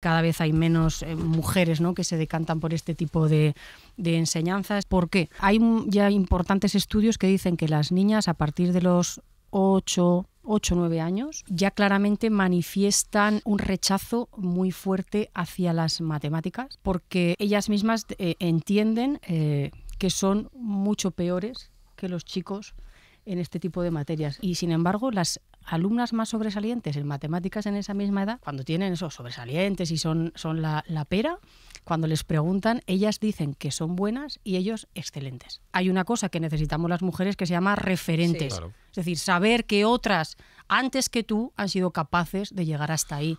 Cada vez hay menos eh, mujeres ¿no? que se decantan por este tipo de, enseñanzas. ¿Por qué? Hay ya importantes estudios que dicen que las niñas a partir de los 8, o 9 años, ya claramente manifiestan un rechazo muy fuerte hacia las matemáticas, porque ellas mismas eh, entienden eh, que son mucho peores que los chicos en este tipo de materias. Y sin embargo, las alumnas más sobresalientes en matemáticas en esa misma edad, cuando tienen esos sobresalientes y son, son la, pera, cuando les preguntan, ellas dicen que son buenas y ellos excelentes. Hay una cosa que necesitamos las mujeres que se llama referentes. Es decir, saber que otras antes que tú han sido capaces de llegar hasta ahí.